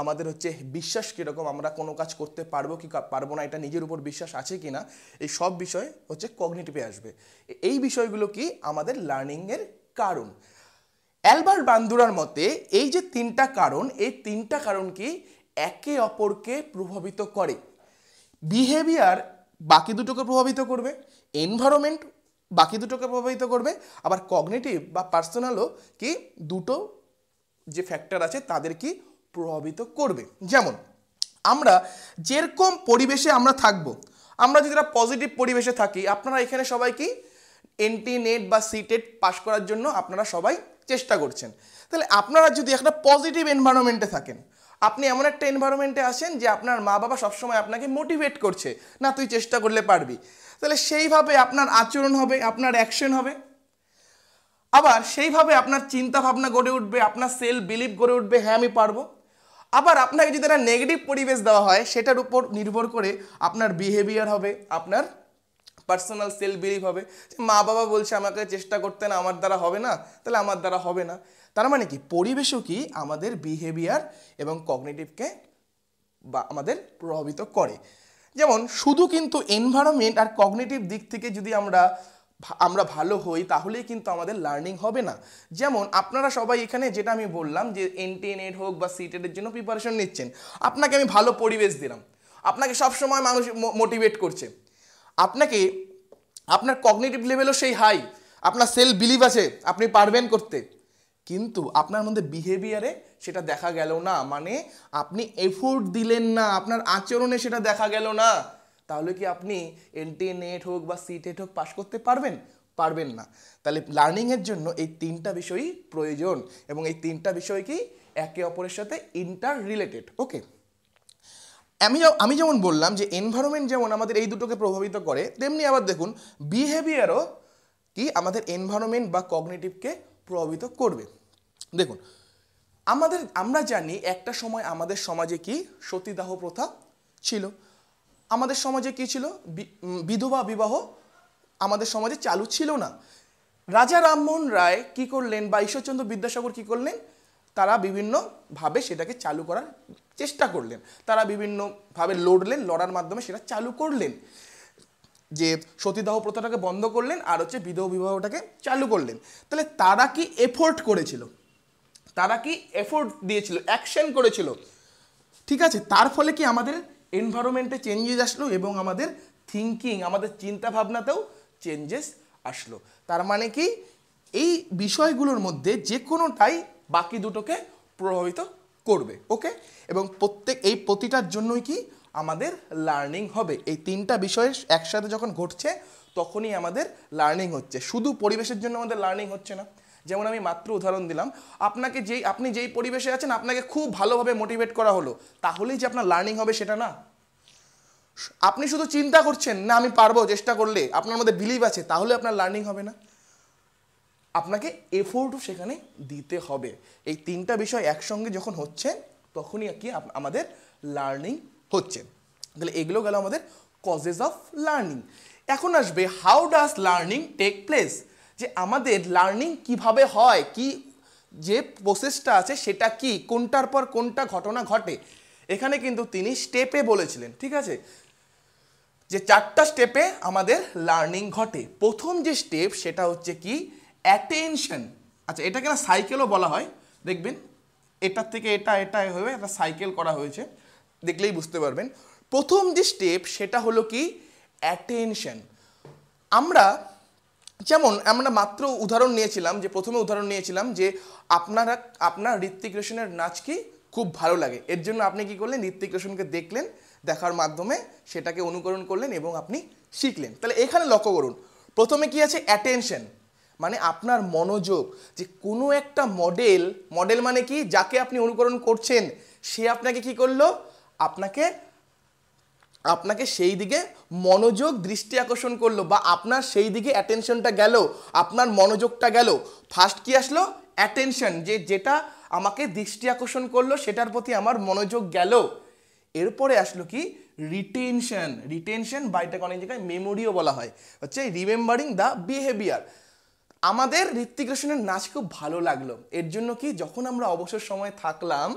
আমাদের হচ্ছে বিশ্বাস কীরকম আমরা কোনো কাজ করতে পারবো কি পারবো না এটা নিজের উপর বিশ্বাস আছে কি না এই সব বিষয় হচ্ছে কগনিটিভে আসবে এই বিষয়গুলো কি আমাদের লার্নিংয়ের কারণ অ্যালবার বান্দুরার মতে এই যে তিনটা কারণ এই তিনটা কারণ কি একে অপরকে প্রভাবিত করে বিহেভিয়ার বাকি দুটোকে প্রভাবিত করবে এনভায়রনমেন্ট বাকি দুটোকে প্রভাবিত করবে আবার কগনেটিভ বা পার্সোনালও কি দুটো যে ফ্যাক্টর আছে তাদেরকে প্রভাবিত করবে যেমন আমরা যেরকম পরিবেশে আমরা থাকব আমরা যদি পজিটিভ পরিবেশে থাকি আপনারা এখানে সবাই কি এনটি নেট বা সিটেট পাশ করার জন্য আপনারা সবাই চেষ্টা করছেন তাহলে আপনারা যদি একটা পজিটিভ এনভায়রনমেন্টে থাকেন আপনি এমন একটা এনভায়রনমেন্টে আসেন যে আপনার মা বাবা সবসময় আপনাকে মোটিভেট করছে না তুই চেষ্টা করলে পারবি তাহলে সেইভাবে আপনার আচরণ হবে আপনার অ্যাকশন হবে আবার সেইভাবে আপনার চিন্তা ভাবনা গড়ে উঠবে আপনার সেল বিলিভ গড়ে উঠবে হ্যাঁ আমি পারবো আবার আপনাকে যদি একটা নেগেটিভ পরিবেশ দেওয়া হয় সেটার উপর নির্ভর করে আপনার বিহেভিয়ার হবে আপনার পার্সোনাল সেলফ বিলিভ হবে মা বাবা বলছে আমাকে চেষ্টা করতে না আমার দ্বারা হবে না তাহলে আমার দ্বারা হবে না তার মানে কি পরিবেশও কি আমাদের বিহেভিয়ার এবং কগনেটিভকে বা আমাদের প্রভাবিত করে যেমন শুধু কিন্তু এনভায়রনমেন্ট আর কগনেটিভ দিক থেকে যদি আমরা আমরা ভালো হই তাহলেই কিন্তু আমাদের লার্নিং হবে না যেমন আপনারা সবাই এখানে যেটা আমি বললাম যে এনটিএনএড হোক বা সিটেডের e জন্য প্রিপারেশন নিচ্ছেন আপনাকে আমি ভালো পরিবেশ দিলাম আপনাকে সবসময় মানুষ মোটিভেট করছে আপনাকে আপনার কগনেটিভ লেভেলও সেই হাই আপনার সেল বিলিভ আছে আপনি পারবেন করতে কিন্তু আপনার মধ্যে বিহেভিয়ারে সেটা দেখা গেল না মানে আপনি এফোর্ট দিলেন না আপনার আচরণে সেটা দেখা গেল না তাহলে কি আপনি এনটিএ নেট হোক বা সিটেট হোক পাশ করতে পারবেন পারবেন না তাহলে লার্নিংয়ের জন্য এই তিনটা বিষয়ই প্রয়োজন এবং এই তিনটা বিষয় কি একে অপরের সাথে ইন্টার রিলেটেড ওকে আমি আমি যেমন বললাম যে এনভায়রনমেন্ট যেমন আমাদের এই দুটোকে প্রভাবিত করে তেমনি আবার দেখুন বিহেভিয়ারও কি আমাদের এনভায়রনমেন্ট বা কগনেটিভকে প্রভাবিত করবে দেখুন আমাদের আমরা জানি একটা সময় আমাদের সমাজে কি সতীদাহ প্রথা ছিল আমাদের সমাজে কি ছিল বিধবা বিবাহ আমাদের সমাজে চালু ছিল না রাজা রামমোহন রায় কি করলেন বা ঈশ্বরচন্দ্র বিদ্যাসাগর কি করলেন তারা বিভিন্নভাবে সেটাকে চালু করার চেষ্টা করলেন তারা বিভিন্নভাবে লড়লেন লড়ার মাধ্যমে সেটা চালু করলেন যে সতীদাহ প্রথাটাকে বন্ধ করলেন আর হচ্ছে বিধবা বিবাহটাকে চালু করলেন তাহলে তারা কি এফোর্ট করেছিল তারা কি এফোর্ট দিয়েছিল অ্যাকশন করেছিল ঠিক আছে তার ফলে কি আমাদের এনভায়রনমেন্টে চেঞ্জেস আসলো এবং আমাদের থিঙ্কিং আমাদের চিন্তা ভাবনাতেও চেঞ্জেস আসলো তার মানে কি এই বিষয়গুলোর মধ্যে যে কোনোটাই বাকি দুটোকে প্রভাবিত করবে ওকে এবং প্রত্যেক এই প্রতিটার জন্যই কি আমাদের লার্নিং হবে এই তিনটা বিষয়ে একসাথে যখন ঘটছে তখনই আমাদের লার্নিং হচ্ছে শুধু পরিবেশের জন্য আমাদের লার্নিং হচ্ছে না যেমন আমি মাত্র উদাহরণ দিলাম আপনাকে যেই আপনি যেই পরিবেশে আছেন আপনাকে খুব ভালোভাবে মোটিভেট করা হলো তাহলেই যে আপনার লার্নিং হবে সেটা না আপনি শুধু চিন্তা করছেন না আমি পারবো চেষ্টা করলে আপনার মধ্যে বিলিভ আছে তাহলে আপনার লার্নিং হবে না আপনাকে এফোর্টও সেখানে দিতে হবে এই তিনটা বিষয় একসঙ্গে যখন হচ্ছে তখনই আর কি আমাদের লার্নিং হচ্ছে তাহলে এগুলো গেল আমাদের কজেস অফ লার্নিং এখন আসবে how does learning take place যে আমাদের লার্নিং কিভাবে হয় কি যে প্রসেসটা আছে সেটা কি কোনটার পর কোনটা ঘটনা ঘটে এখানে কিন্তু তিনি স্টেপে বলেছিলেন ঠিক আছে যে চারটা স্টেপে আমাদের লার্নিং ঘটে প্রথম যে স্টেপ সেটা হচ্ছে কি অ্যাটেনশন আচ্ছা এটাকে না সাইকেলও বলা হয় দেখবেন এটার থেকে এটা এটা হয়ে একটা সাইকেল করা হয়েছে দেখলেই বুঝতে পারবেন প্রথম যে স্টেপ সেটা হলো কি অ্যাটেনশন আমরা যেমন আমরা মাত্র উদাহরণ নিয়েছিলাম যে প্রথমে উদাহরণ নিয়েছিলাম যে আপনারা আপনার ঋত্বিক রোশনের নাচ কি খুব ভালো লাগে এর জন্য আপনি কি করলেন ঋত্বিক রোশনকে দেখলেন দেখার মাধ্যমে সেটাকে অনুকরণ করলেন এবং আপনি শিখলেন তাহলে এখানে লক্ষ্য করুন প্রথমে কি আছে অ্যাটেনশন মানে আপনার মনোযোগ যে কোনো একটা মডেল মডেল মানে কি যাকে আপনি অনুকরণ করছেন সে আপনাকে কি করলো আপনাকে আপনাকে সেই দিকে মনোযোগ দৃষ্টি আকর্ষণ করলো বা আপনার সেই দিকে অ্যাটেনশনটা গেল আপনার মনোযোগটা গেল ফার্স্ট কি আসলো অ্যাটেনশন যে যেটা আমাকে দৃষ্টি আকর্ষণ করলো সেটার প্রতি আমার মনোযোগ গেল এরপরে আসলো কি রিটেনশন রিটেনশন বা এটাকে অনেক জায়গায় মেমোরিও বলা হয় হচ্ছে রিমেম্বারিং দ্য বিহেভিয়ার আমাদের ঋত্বিক রোশনের নাচ খুব ভালো লাগলো এর জন্য কি যখন আমরা অবসর সময় থাকলাম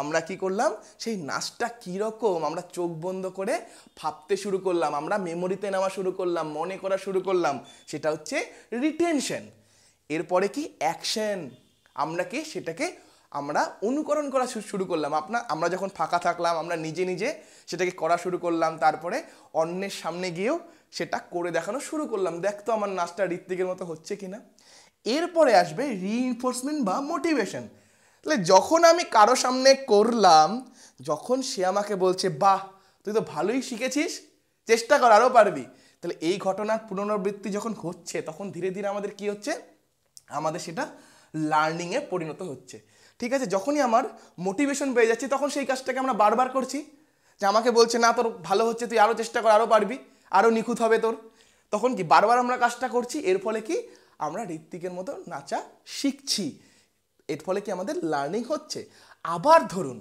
আমরা কি করলাম সেই নাচটা কীরকম আমরা চোখ বন্ধ করে ভাবতে শুরু করলাম আমরা মেমোরিতে নেওয়া শুরু করলাম মনে করা শুরু করলাম সেটা হচ্ছে রিটেনশন এরপরে কি অ্যাকশন আমরা কি সেটাকে আমরা অনুকরণ করা শুরু করলাম আপনার আমরা যখন ফাঁকা থাকলাম আমরা নিজে নিজে সেটাকে করা শুরু করলাম তারপরে অন্যের সামনে গিয়েও সেটা করে দেখানো শুরু করলাম দেখতো আমার নাচটা ঋত্বিকের মতো হচ্ছে কি না এরপরে আসবে রিইনফোর্সমেন্ট বা মোটিভেশন তাহলে যখন আমি কারো সামনে করলাম যখন সে আমাকে বলছে বাহ তুই তো ভালোই শিখেছিস চেষ্টা কর আরও পারবি তাহলে এই ঘটনার পুনরাবৃত্তি যখন হচ্ছে তখন ধীরে ধীরে আমাদের কি হচ্ছে আমাদের সেটা লার্নিংয়ে পরিণত হচ্ছে ঠিক আছে যখনই আমার মোটিভেশন পেয়ে যাচ্ছে তখন সেই কাজটাকে আমরা বারবার করছি যে আমাকে বলছে না তোর ভালো হচ্ছে তুই আরও চেষ্টা কর আরও পারবি আরও নিখুঁত হবে তোর তখন কি বারবার আমরা কাজটা করছি এর ফলে কি আমরা ঋত্বিকের মতো নাচা শিখছি এর ফলে কি আমাদের লার্নিং হচ্ছে আবার ধরুন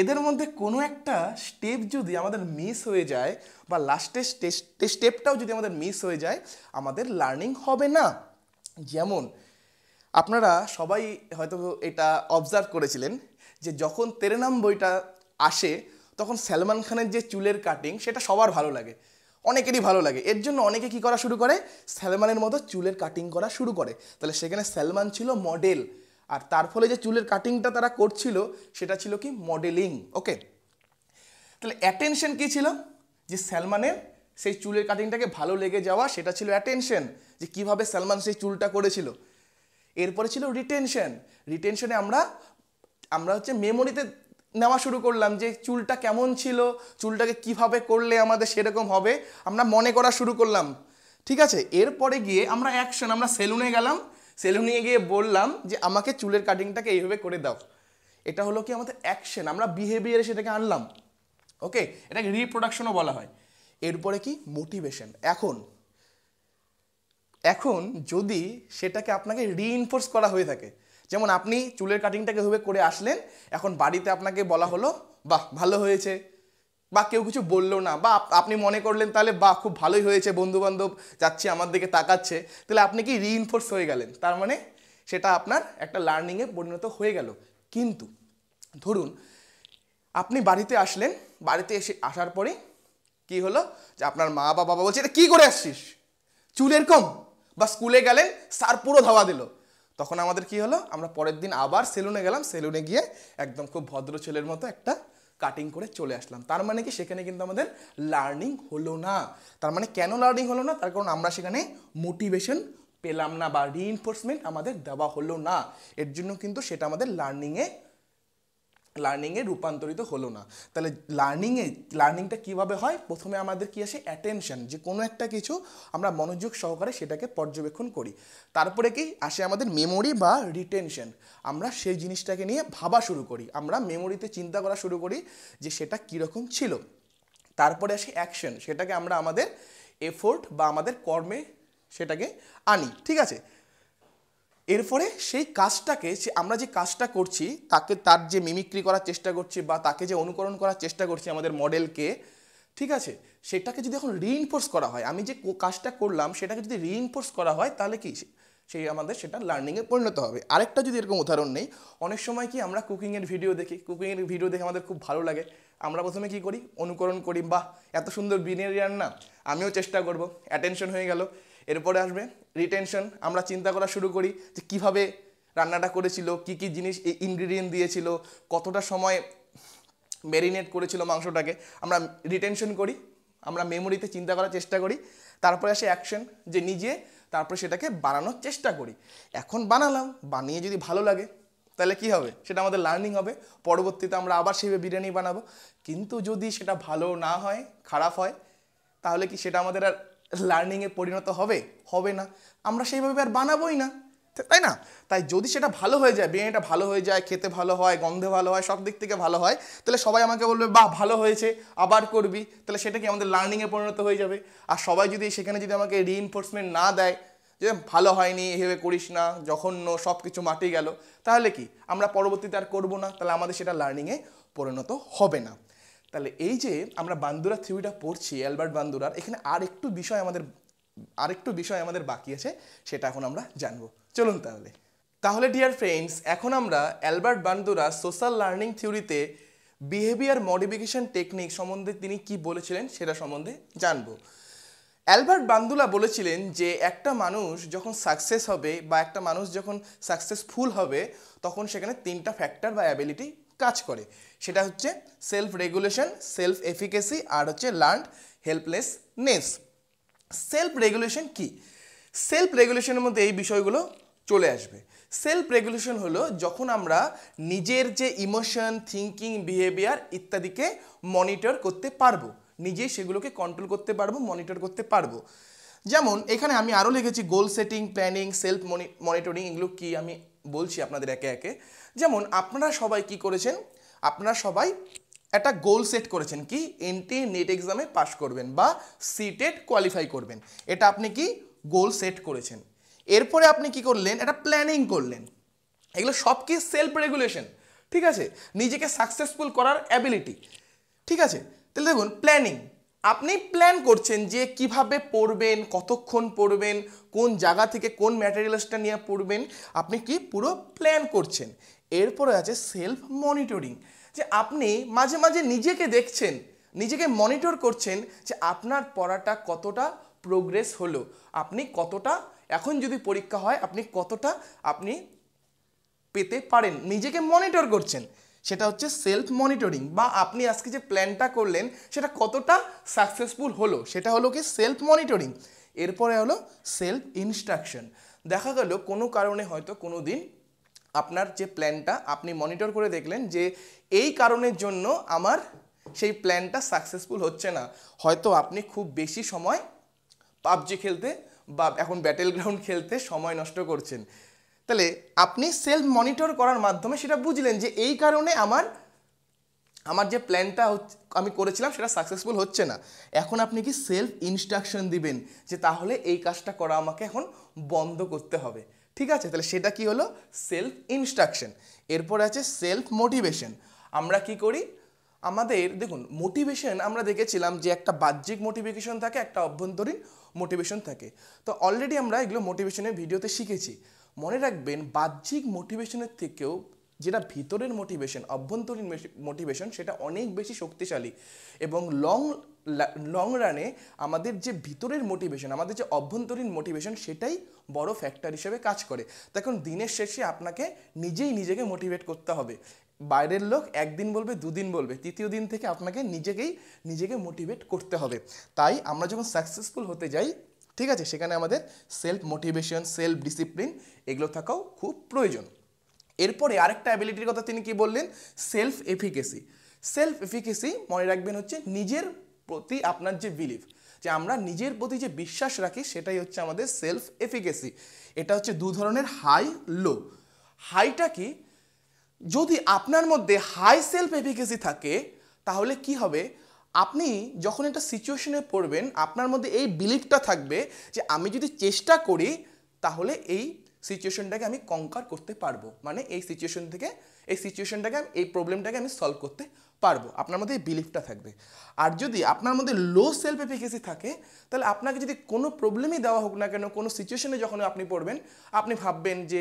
এদের মধ্যে কোনো একটা স্টেপ যদি আমাদের মিস হয়ে যায় বা লাস্টের স্টেপটাও যদি আমাদের মিস হয়ে যায় আমাদের লার্নিং হবে না যেমন আপনারা সবাই হয়তো এটা অবজার্ভ করেছিলেন যে যখন তেরেনাম বইটা আসে তখন সালমান খানের যে চুলের কাটিং সেটা সবার ভালো লাগে অনেকেরই ভালো লাগে এর জন্য অনেকে কি করা শুরু করে সালমানের মতো চুলের কাটিং করা শুরু করে তাহলে সেখানে সালমান ছিল মডেল আর তার ফলে যে চুলের কাটিংটা তারা করছিল সেটা ছিল কি মডেলিং ওকে তাহলে অ্যাটেনশন কি ছিল যে স্যালমানের সেই চুলের কাটিংটাকে ভালো লেগে যাওয়া সেটা ছিল অ্যাটেনশন যে কিভাবে সালমান সেই চুলটা করেছিল এরপরে ছিল রিটেনশন রিটেনশনে আমরা আমরা হচ্ছে মেমোরিতে নেওয়া শুরু করলাম যে চুলটা কেমন ছিল চুলটাকে কিভাবে করলে আমাদের সেরকম হবে আমরা মনে করা শুরু করলাম ঠিক আছে এরপরে গিয়ে আমরা অ্যাকশন আমরা সেলুনে গেলাম সেলুনে গিয়ে বললাম যে আমাকে চুলের কাটিংটাকে এইভাবে করে দাও এটা হলো কি আমাদের অ্যাকশন আমরা বিহেভিয়ারে সেটাকে আনলাম ওকে এটাকে রিপ্রোডাকশনও বলা হয় এরপরে কি মোটিভেশন এখন এখন যদি সেটাকে আপনাকে রিইনফোর্স করা হয়ে থাকে যেমন আপনি চুলের কাটিংটাকে এভাবে করে আসলেন এখন বাড়িতে আপনাকে বলা হলো বাহ ভালো হয়েছে বা কেউ কিছু বললো না বা আপনি মনে করলেন তাহলে বা খুব ভালোই হয়েছে বন্ধুবান্ধব যাচ্ছে আমার দিকে তাকাচ্ছে তাহলে আপনি কি রিইনফোর্স হয়ে গেলেন তার মানে সেটা আপনার একটা লার্নিংয়ে পরিণত হয়ে গেল কিন্তু ধরুন আপনি বাড়িতে আসলেন বাড়িতে এসে আসার পরে কি হলো যে আপনার মা বা বাবা বলছে এটা কী করে আসছিস চুল এরকম বা স্কুলে গেলেন স্যার পুরো ধাওয়া দিল তখন আমাদের কি হলো আমরা পরের দিন আবার সেলুনে গেলাম সেলুনে গিয়ে একদম খুব ভদ্র ছেলের মতো একটা কাটিং করে চলে আসলাম তার মানে কি সেখানে কিন্তু আমাদের লার্নিং হলো না তার মানে কেন লার্নিং হলো না তার কারণ আমরা সেখানে মোটিভেশন পেলাম না বা রিইনফোর্সমেন্ট আমাদের দেওয়া হলো না এর জন্য কিন্তু সেটা আমাদের লার্নিংয়ে লার্নিংয়ে রূপান্তরিত হলো না তাহলে লার্নিংয়ে লার্নিংটা কিভাবে হয় প্রথমে আমাদের কি আসে অ্যাটেনশন যে কোনো একটা কিছু আমরা মনোযোগ সহকারে সেটাকে পর্যবেক্ষণ করি তারপরে কি আসে আমাদের মেমোরি বা রিটেনশন আমরা সেই জিনিসটাকে নিয়ে ভাবা শুরু করি আমরা মেমোরিতে চিন্তা করা শুরু করি যে সেটা কীরকম ছিল তারপরে আসে অ্যাকশন সেটাকে আমরা আমাদের এফোর্ট বা আমাদের কর্মে সেটাকে আনি ঠিক আছে এরপরে সেই কাজটাকে সে আমরা যে কাজটা করছি তাকে তার যে মিমিক্রি করার চেষ্টা করছি বা তাকে যে অনুকরণ করার চেষ্টা করছি আমাদের মডেলকে ঠিক আছে সেটাকে যদি এখন রিইনফোর্স করা হয় আমি যে কাজটা করলাম সেটাকে যদি রিইনফোর্স করা হয় তাহলে কি সেই আমাদের সেটা লার্নিংয়ে পরিণত হবে আরেকটা যদি এরকম উদাহরণ নেই অনেক সময় কি আমরা কুকিংয়ের ভিডিও দেখি কুকিংয়ের ভিডিও দেখে আমাদের খুব ভালো লাগে আমরা প্রথমে কি করি অনুকরণ করি বা এত সুন্দর বিনের রান্না আমিও চেষ্টা করব অ্যাটেনশন হয়ে গেল এরপরে আসবে রিটেনশন আমরা চিন্তা করা শুরু করি যে কীভাবে রান্নাটা করেছিল কি কি জিনিস এই ইনগ্রিডিয়েন্ট দিয়েছিল কতটা সময় ম্যারিনেট করেছিল মাংসটাকে আমরা রিটেনশন করি আমরা মেমোরিতে চিন্তা করার চেষ্টা করি তারপরে আসে অ্যাকশন যে নিজে তারপরে সেটাকে বানানোর চেষ্টা করি এখন বানালাম বানিয়ে যদি ভালো লাগে তাহলে কি হবে সেটা আমাদের লার্নিং হবে পরবর্তীতে আমরা আবার সেভাবে বিরিয়ানি বানাবো কিন্তু যদি সেটা ভালো না হয় খারাপ হয় তাহলে কি সেটা আমাদের আর লার্নিংয়ে পরিণত হবে হবে না আমরা সেইভাবে আর বানাবোই না তাই না তাই যদি সেটা ভালো হয়ে যায় বিরিয়ানিটা ভালো হয়ে যায় খেতে ভালো হয় গন্ধে ভালো হয় সব দিক থেকে ভালো হয় তাহলে সবাই আমাকে বলবে বাহ ভালো হয়েছে আবার করবি তাহলে সেটা কি আমাদের লার্নিংয়ে পরিণত হয়ে যাবে আর সবাই যদি সেখানে যদি আমাকে রি না দেয় যে ভালো হয়নি এভাবে করিস না জঘন্য সব কিছু মাটি গেল তাহলে কি আমরা পরবর্তীতে আর করবো না তাহলে আমাদের সেটা লার্নিংয়ে পরিণত হবে না তাহলে এই যে আমরা বান্দুরা থিওরিটা পড়ছি অ্যালবার্ট বান্দুরার এখানে আর একটু বিষয় আমাদের আরেকটু বিষয় আমাদের বাকি আছে সেটা এখন আমরা জানবো চলুন তাহলে তাহলে ডিয়ার ফ্রেন্ডস এখন আমরা অ্যালবার্ট বান্দুরা সোশ্যাল লার্নিং থিওরিতে বিহেভিয়ার মডিফিকেশন টেকনিক সম্বন্ধে তিনি কি বলেছিলেন সেটা সম্বন্ধে জানবো অ্যালবার্ট বান্দুলা বলেছিলেন যে একটা মানুষ যখন সাকসেস হবে বা একটা মানুষ যখন সাকসেসফুল হবে তখন সেখানে তিনটা ফ্যাক্টর বা অ্যাবিলিটি কাজ করে সেটা হচ্ছে সেলফ রেগুলেশন সেলফ এফিকেসি আর হচ্ছে লার্ন হেল্পলেসনেস সেলফ রেগুলেশন কি সেলফ রেগুলেশনের মধ্যে এই বিষয়গুলো চলে আসবে সেলফ রেগুলেশন হলো যখন আমরা নিজের যে ইমোশন থিঙ্কিং বিহেভিয়ার ইত্যাদিকে মনিটর করতে পারবো নিজেই সেগুলোকে কন্ট্রোল করতে পারবো মনিটর করতে পারবো যেমন এখানে আমি আরও লিখেছি goal setting planning self monitoring এগুলো কী আমি বলছি আপনাদের একে একে যেমন আপনারা সবাই কি করেছেন আপনারা সবাই একটা গোল সেট করেছেন কি এনটি নেট এক্সামে পাস করবেন বা সিটেট কোয়ালিফাই করবেন এটা আপনি কি গোল সেট করেছেন এরপরে আপনি কি করলেন একটা প্ল্যানিং করলেন এগুলো সব কি সেলফ রেগুলেশন ঠিক আছে নিজেকে সাকসেসফুল করার অ্যাবিলিটি ঠিক আছে তাহলে দেখুন প্ল্যানিং আপনি প্ল্যান করছেন যে কিভাবে পড়বেন কতক্ষণ পড়বেন কোন জায়গা থেকে কোন ম্যাটেরিয়ালসটা নিয়ে পড়বেন আপনি কি পুরো প্ল্যান করছেন এরপরে আছে সেলফ মনিটরিং যে আপনি মাঝে মাঝে নিজেকে দেখছেন নিজেকে মনিটর করছেন যে আপনার পড়াটা কতটা প্রোগ্রেস হলো আপনি কতটা এখন যদি পরীক্ষা হয় আপনি কতটা আপনি পেতে পারেন নিজেকে মনিটর করছেন সেটা হচ্ছে সেলফ মনিটরিং বা আপনি আজকে যে প্ল্যানটা করলেন সেটা কতটা সাকসেসফুল হলো সেটা হলো কি সেলফ মনিটরিং এরপরে হলো সেলফ ইনস্ট্রাকশন দেখা গেল কোনো কারণে হয়তো কোনো দিন আপনার যে প্ল্যানটা আপনি মনিটর করে দেখলেন যে এই কারণের জন্য আমার সেই প্ল্যানটা সাকসেসফুল হচ্ছে না হয়তো আপনি খুব বেশি সময় পাবজি খেলতে বা এখন ব্যাটেল গ্রাউন্ড খেলতে সময় নষ্ট করছেন তাহলে আপনি সেলফ মনিটর করার মাধ্যমে সেটা বুঝলেন যে এই কারণে আমার আমার যে প্ল্যানটা আমি করেছিলাম সেটা সাকসেসফুল হচ্ছে না এখন আপনি কি সেলফ ইনস্ট্রাকশন দিবেন যে তাহলে এই কাজটা করা আমাকে এখন বন্ধ করতে হবে ঠিক আছে তাহলে সেটা কি হলো সেলফ ইনস্ট্রাকশন এরপর আছে সেলফ মোটিভেশন আমরা কি করি আমাদের দেখুন মোটিভেশন আমরা দেখেছিলাম যে একটা বাহ্যিক মোটিভেশন থাকে একটা অভ্যন্তরীণ মোটিভেশন থাকে তো অলরেডি আমরা এগুলো মোটিভেশনের ভিডিওতে শিখেছি মনে রাখবেন বাহ্যিক মোটিভেশনের থেকেও যেটা ভিতরের মোটিভেশন অভ্যন্তরীণ মোটিভেশন সেটা অনেক বেশি শক্তিশালী এবং লং লং রানে আমাদের যে ভিতরের মোটিভেশন আমাদের যে অভ্যন্তরীণ মোটিভেশন সেটাই বড় ফ্যাক্টর হিসেবে কাজ করে এখন দিনের শেষে আপনাকে নিজেই নিজেকে মোটিভেট করতে হবে বাইরের লোক একদিন বলবে দুদিন বলবে তৃতীয় দিন থেকে আপনাকে নিজেকেই নিজেকে মোটিভেট করতে হবে তাই আমরা যখন সাকসেসফুল হতে যাই ঠিক আছে সেখানে আমাদের সেলফ মোটিভেশন সেলফ ডিসিপ্লিন এগুলো থাকাও খুব প্রয়োজন এরপরে আরেকটা অ্যাবিলিটির কথা তিনি কি বললেন সেলফ এফিকেসি সেলফ এফিকেসি মনে রাখবেন হচ্ছে নিজের প্রতি আপনার যে বিলিভ যে আমরা নিজের প্রতি যে বিশ্বাস রাখি সেটাই হচ্ছে আমাদের সেলফ এফিকেসি এটা হচ্ছে দু ধরনের হাই লো হাইটা কি যদি আপনার মধ্যে হাই সেলফ এফিকেসি থাকে তাহলে কি হবে আপনি যখন একটা সিচুয়েশনে পড়বেন আপনার মধ্যে এই বিলিফটা থাকবে যে আমি যদি চেষ্টা করি তাহলে এই সিচুয়েশনটাকে আমি কঙ্কার করতে পারবো মানে এই সিচুয়েশন থেকে এই সিচুয়েশনটাকে এই প্রবলেমটাকে আমি সলভ করতে পারবো আপনার মধ্যে বিলিফটা থাকবে আর যদি আপনার মধ্যে লো সেলফ এফিকেসি থাকে তাহলে আপনাকে যদি কোনো প্রবলেমই দেওয়া হোক না কেন কোনো সিচুয়েশনে যখন আপনি পড়বেন আপনি ভাববেন যে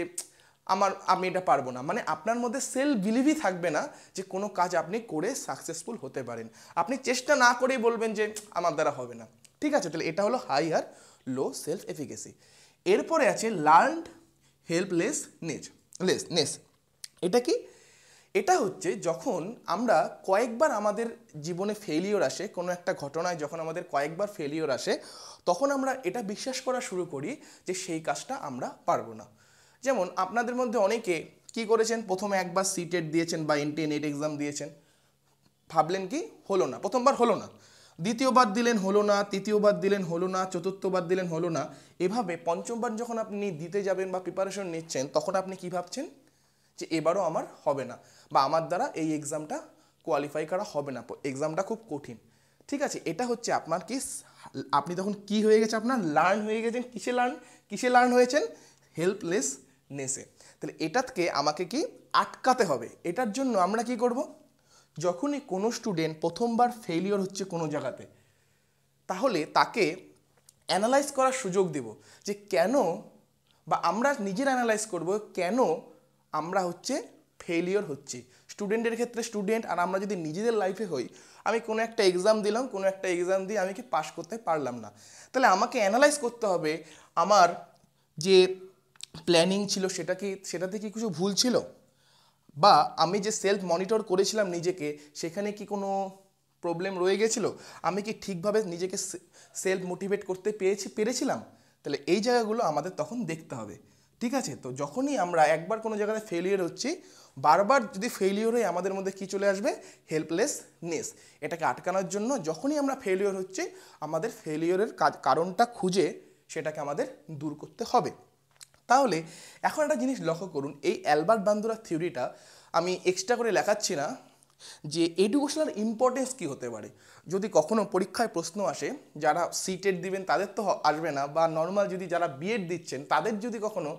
আমার আমি এটা পারবো না মানে আপনার মধ্যে সেলফ বিলিভই থাকবে না যে কোনো কাজ আপনি করে সাকসেসফুল হতে পারেন আপনি চেষ্টা না করেই বলবেন যে আমার দ্বারা হবে না ঠিক আছে তাহলে এটা হলো হাই আর লো সেলফ এফিকেসি এরপরে আছে learned helplessness lessness এটা কি এটা হচ্ছে যখন আমরা কয়েকবার আমাদের জীবনে ফেলিওর আসে কোনো একটা ঘটনায় যখন আমাদের কয়েকবার ফেলিওর আসে তখন আমরা এটা বিশ্বাস করা শুরু করি যে সেই কাজটা আমরা পারবো না যেমন আপনাদের মধ্যে অনেকে কি করেছেন প্রথমে একবার সিটেড দিয়েছেন বা এনটি নেট এক্সাম দিয়েছেন ভাবলেন কি হলো না প্রথমবার হলো না দ্বিতীয়বার দিলেন হলো না তৃতীয়বার দিলেন হলো না চতুর্থবার দিলেন হলো না এভাবে পঞ্চমবার যখন আপনি দিতে যাবেন বা প্রিপারেশন নিচ্ছেন তখন আপনি কি ভাবছেন যে এবারও আমার হবে না বা আমার দ্বারা এই এক্সামটা কোয়ালিফাই করা হবে না এক্সামটা খুব কঠিন ঠিক আছে এটা হচ্ছে আপনার কি আপনি তখন কি হয়ে গেছে আপনার লার্ন হয়ে গেছেন কিসে লার্ন কিসে লার্ন হয়েছেন হেল্পলেসনেসে তাহলে এটাকে আমাকে কি আটকাতে হবে এটার জন্য আমরা কি করব যখনই কোনো স্টুডেন্ট প্রথমবার ফেলিওর হচ্ছে কোনো জায়গাতে তাহলে তাকে অ্যানালাইজ করার সুযোগ দেব যে কেন বা আমরা নিজের অ্যানালাইজ করব কেন আমরা হচ্ছে ফেলিওর হচ্ছি স্টুডেন্টের ক্ষেত্রে স্টুডেন্ট আর আমরা যদি নিজেদের লাইফে হই আমি কোনো একটা এক্সাম দিলাম কোনো একটা এক্সাম দিয়ে আমি কি পাশ করতে পারলাম না তাহলে আমাকে অ্যানালাইজ করতে হবে আমার যে প্ল্যানিং ছিল সেটা কি সেটাতে কি কিছু ভুল ছিল বা আমি যে সেলফ মনিটর করেছিলাম নিজেকে সেখানে কি কোনো প্রবলেম রয়ে গেছিলো আমি কি ঠিকভাবে নিজেকে সেলফ মোটিভেট করতে পেরেছি পেরেছিলাম তাহলে এই জায়গাগুলো আমাদের তখন দেখতে হবে ঠিক আছে তো যখনই আমরা একবার কোনো জায়গাতে ফেলিওর হচ্ছি বারবার যদি ফেলিওর হয়ে আমাদের মধ্যে কী চলে আসবে হেল্পলেসনেস এটাকে আটকানোর জন্য যখনই আমরা ফেলিওর হচ্ছি আমাদের ফেলিওরের কারণটা খুঁজে সেটাকে আমাদের দূর করতে হবে তাহলে এখন একটা জিনিস লক্ষ্য করুন এই অ্যালবার্ট বান্দুরা থিওরিটা আমি এক্সট্রা করে লেখাচ্ছি না যে এডুকেশনাল ইম্পর্টেন্স কী হতে পারে যদি কখনো পরীক্ষায় প্রশ্ন আসে যারা সিটেট e দিবেন তাদের তো আসবে না বা নর্মাল যদি যারা বিএড দিচ্ছেন তাদের যদি কখনো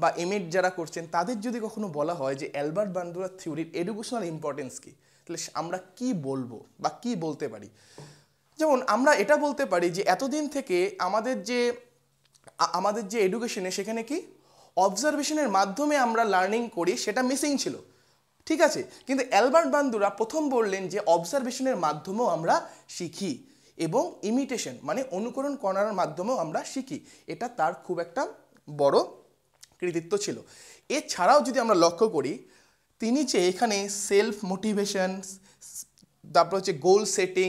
বা এমএড যারা করছেন তাদের যদি কখনো বলা হয় যে অ্যালবার্ট বান্দুরার থিওরির এডুকেশনাল ইম্পর্টেন্স কী তাহলে আমরা কি বলবো বা কি বলতে পারি যেমন আমরা এটা বলতে পারি যে এতদিন থেকে আমাদের যে আমাদের যে এডুকেশনে সেখানে কি অবজারভেশনের মাধ্যমে আমরা লার্নিং করি সেটা মিসিং ছিল ঠিক আছে কিন্তু অ্যালবার্ট বান্দুরা প্রথম বললেন যে অবজারভেশনের মাধ্যমেও আমরা শিখি এবং ইমিটেশন মানে অনুকরণ করার মাধ্যমেও আমরা শিখি এটা তার খুব একটা বড় কৃতিত্ব ছিল এছাড়াও যদি আমরা লক্ষ্য করি তিনি যে এখানে সেলফ মোটিভেশন তারপর হচ্ছে গোল সেটিং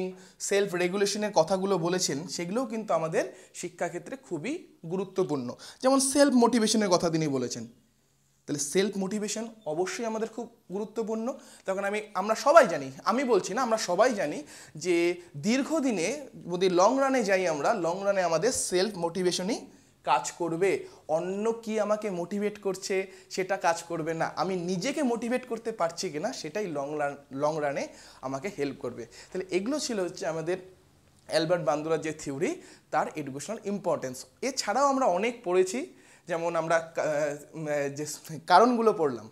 সেলফ রেগুলেশনের কথাগুলো বলেছেন সেগুলোও কিন্তু আমাদের শিক্ষাক্ষেত্রে খুবই গুরুত্বপূর্ণ যেমন সেলফ মোটিভেশনের কথা তিনি বলেছেন তাহলে সেলফ মোটিভেশন অবশ্যই আমাদের খুব গুরুত্বপূর্ণ তখন আমি আমরা সবাই জানি আমি বলছি না আমরা সবাই জানি যে দীর্ঘদিনে যদি লং রানে যাই আমরা লং রানে আমাদের সেলফ মোটিভেশনই কাজ করবে অন্য কি আমাকে মোটিভেট করছে সেটা কাজ করবে না আমি নিজেকে মোটিভেট করতে পারছি কিনা সেটাই লং রান লং রানে আমাকে হেল্প করবে তাহলে এগুলো ছিল হচ্ছে আমাদের অ্যালবার্ট বান্দুরার যে থিওরি তার এডুকেশনাল ইম্পর্টেন্স এছাড়াও আমরা অনেক পড়েছি যেমন আমরা যে কারণগুলো পড়লাম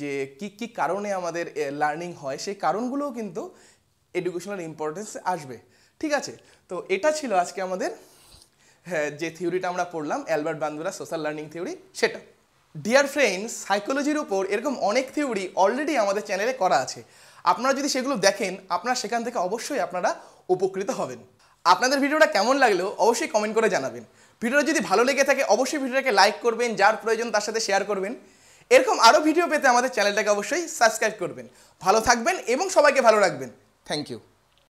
যে কি কি কারণে আমাদের লার্নিং হয় সেই কারণগুলোও কিন্তু এডুকেশনাল ইম্পর্টেন্স আসবে ঠিক আছে তো এটা ছিল আজকে আমাদের হ্যাঁ, যে থিওরিটা আমরা পড়লাম Albert Bandura social learning theory সেটা ডিয়ার ফ্রেন্ডস সাইকোলজির উপর এরকম অনেক থিওরি অলরেডি আমাদের চ্যানেলে করা আছে আপনারা যদি সেগুলো দেখেন আপনারা সেখান থেকে অবশ্যই আপনারা উপকৃত হবেন আপনাদের ভিডিওটা কেমন লাগলো অবশ্যই কমেন্ট করে জানাবেন ভিডিওটা যদি ভালো লেগে থাকে অবশ্যই ভিডিওটাকে লাইক করবেন যার প্রয়োজন তার সাথে শেয়ার করবেন এরকম আরও ভিডিও পেতে আমাদের চ্যানেলটাকে অবশ্যই সাবস্ক্রাইব করবেন ভালো থাকবেন এবং সবাইকে ভালো রাখবেন থ্যাংক ইউ